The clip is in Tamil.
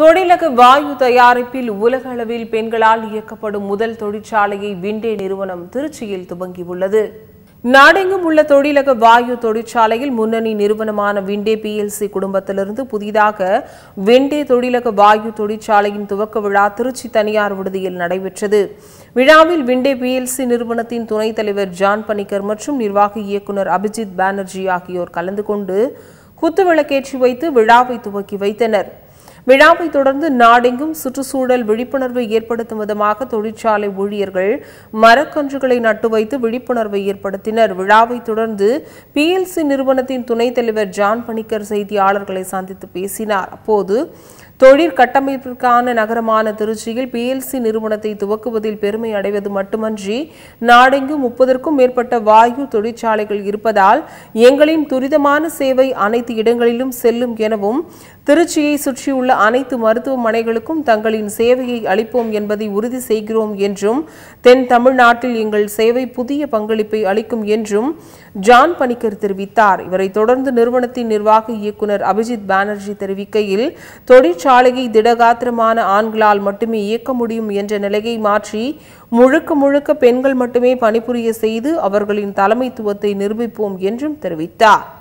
தொழிலக வாயு தயாரிப்பில் உலக அளவில் பெண்களால் இயக்கப்படும் முதல் தொழிற்சாலையை விண்டே நிறுவனம் திருச்சியில் துவங்கியுள்ளது நாடெங்கும் உள்ள தொழிலக வாயு தொழிற்சாலையில் முன்னணி நிறுவனமான விண்டே பிஎல்சி குடும்பத்திலிருந்து புதிதாக விண்டே தொழிலக வாயு தொழிற்சாலையின் துவக்க விழா திருச்சி தனியார் விடுதியில் நடைபெற்றது விழாவில் விண்டே பிஎல்சி நிறுவனத்தின் துணைத் தலைவர் ஜான் பனிக்கர் மற்றும் நிர்வாக இயக்குநர் அபிஜித் பானர்ஜி ஆகியோர் கலந்து கொண்டு குத்துவிளக்கேற்றி வைத்து விழாவை துவக்கி வைத்தனர் விழாவை தொடர்ந்து நாடெங்கும் சுற்றுச்சூழல் விழிப்புணர்வை ஏற்படுத்தும் விதமாக தொழிற்சாலை ஊழியர்கள் மரக்கன்றுகளை நட்டு வைத்து விழிப்புணர்வை ஏற்படுத்தினர் விழாவை தொடர்ந்து பிஎல்சி நிறுவனத்தின் துணைத் தலைவர் ஜான் பணிக்கர் செய்தியாளர்களை சந்தித்து பேசினார் அப்போது தொழிற்கட்டமைப்பிற்கான நகரமான திருச்சியில் பிஎல்சி நிறுவனத்தை துவக்குவதில் பெருமை அடைவது மட்டுமன்றி நாடெங்கு முப்பதற்கும் மேற்பட்ட வாயு தொழிற்சாலைகள் இருப்பதால் எங்களின் துரிதமான சேவை அனைத்து இடங்களிலும் செல்லும் எனவும் திருச்சியை சுற்றியுள்ள அனைத்து மருத்துவமனைகளுக்கும் தங்களின் சேவையை அளிப்போம் என்பதை உறுதி செய்கிறோம் என்றும் தென் தமிழ்நாட்டில் எங்கள் சேவை புதிய பங்களிப்பை அளிக்கும் என்றும் ஜான் பணிக்கர் தெரிவித்தார் இவரை தொடர்ந்து நிறுவனத்தின் நிர்வாக இயக்குநர் அபிஜித் பானர்ஜி தெரிவிக்கையில் தொழிற்சாலையை திடகாத்திரமான ஆண்களால் மட்டுமே இயக்க முடியும் என்ற நிலையை மாற்றி முழுக்க முழுக்க பெண்கள் மட்டுமே பணிபுரிய செய்து அவர்களின் தலைமைத்துவத்தை நிரூபிப்போம் என்றும் தெரிவித்தார்